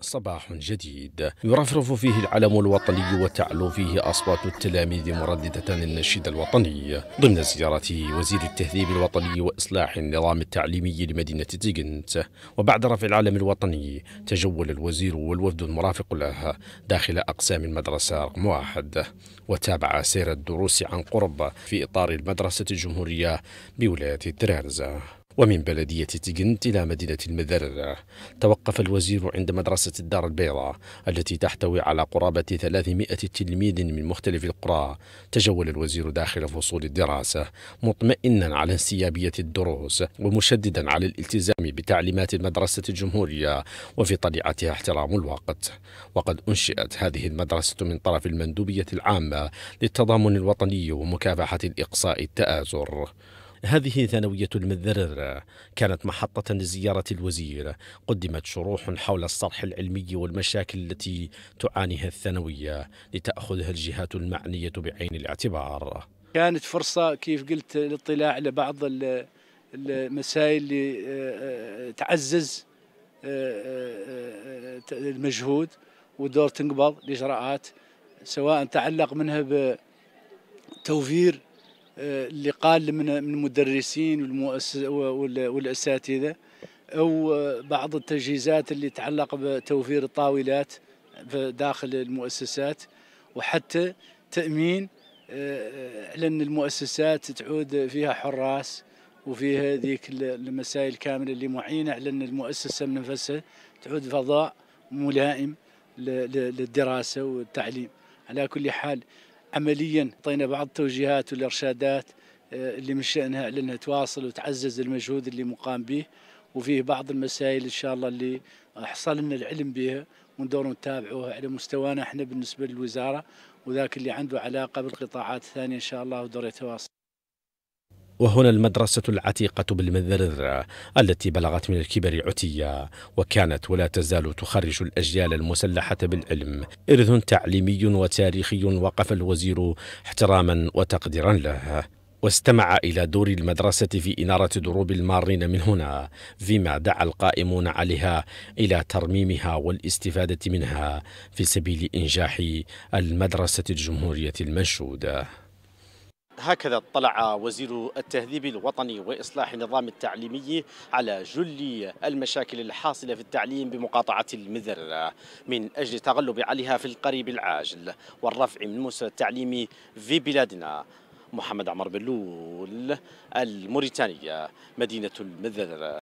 صباح جديد يرفرف فيه العلم الوطني وتعلو فيه أصوات التلاميذ مرددة النشيد الوطني ضمن زيارة وزير التهذيب الوطني وإصلاح النظام التعليمي لمدينة تيغنت وبعد رفع العلم الوطني تجول الوزير والوفد المرافق له داخل أقسام المدرسة رقم واحد وتابع سير الدروس عن قرب في إطار المدرسة الجمهورية بولاية ترارزة ومن بلدية تجنت إلى مدينة المذرة توقف الوزير عند مدرسة الدار البيضاء التي تحتوي على قرابة 300 تلميذ من مختلف القرى تجول الوزير داخل فصول الدراسة مطمئنا على انسيابية الدروس ومشددا على الالتزام بتعليمات المدرسة الجمهورية وفي طليعتها احترام الوقت وقد أنشئت هذه المدرسة من طرف المندوبية العامة للتضامن الوطني ومكافحة الإقصاء التآزر هذه ثانوية المذرر كانت محطة لزيارة الوزير قدمت شروح حول الصرح العلمي والمشاكل التي تعانيها الثانوية لتأخذها الجهات المعنية بعين الاعتبار كانت فرصة كيف قلت الاطلاع لبعض المسائل اللي آه، آه، تعزز آه، المجهود ودور تنقبض الإجراءات سواء تعلق منها بتوفير اللي قال من المدرسين والاساتذه او بعض التجهيزات اللي تتعلق بتوفير الطاولات داخل المؤسسات وحتى تامين آه، على ان المؤسسات تعود فيها حراس وفيها ذيك المسائل كامله اللي معينه على ان المؤسسه من نفسها تعود فضاء ملائم للدراسه والتعليم على كل حال عمليا اعطينا بعض التوجيهات والارشادات آه، اللي من شانها لانها تواصل وتعزز المجهود اللي مقام به وفيه بعض المسائل ان شاء الله اللي حصل لنا العلم بها وندور نتابعوها على مستوانا احنا بالنسبه للوزاره وذاك اللي عنده علاقه بالقطاعات الثانيه ان شاء الله ودور يتواصل وهنا المدرسة العتيقة بالمذر التي بلغت من الكبر عتيا وكانت ولا تزال تخرج الأجيال المسلحة بالعلم إرث تعليمي وتاريخي وقف الوزير احتراما وتقديرا له واستمع إلى دور المدرسة في إنارة دروب المارين من هنا فيما دعا القائمون عليها إلى ترميمها والاستفادة منها في سبيل إنجاح المدرسة الجمهورية المنشودة هكذا اطلع وزير التهذيب الوطني واصلاح النظام التعليمي على جل المشاكل الحاصله في التعليم بمقاطعه المذر من اجل التغلب عليها في القريب العاجل والرفع من مستوى التعليم في بلادنا محمد عمر بلول الموريتانيه مدينه المذر